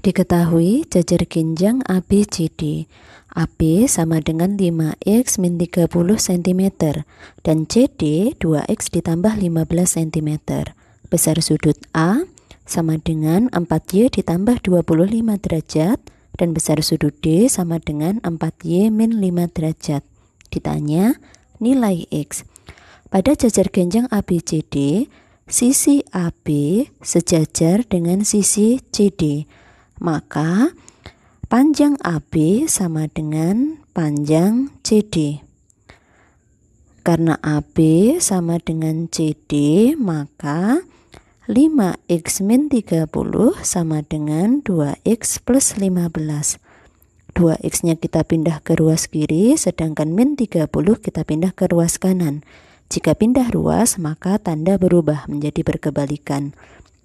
Diketahui jajar ginjang ABCD. AB sama dengan 5X min 30 cm dan CD 2X ditambah 15 cm. Besar sudut A sama dengan 4Y ditambah 25 derajat dan besar sudut D sama dengan 4Y min 5 derajat. Ditanya nilai X. Pada jajar genjang ABCD, sisi AB sejajar dengan sisi CD maka panjang AB sama dengan panjang CD. Karena AB sama dengan CD, maka 5X min 30 sama dengan 2X plus 15. 2x-nya kita pindah ke ruas kiri, sedangkan min 30 kita pindah ke ruas kanan. Jika pindah ruas, maka tanda berubah menjadi berkebalikan.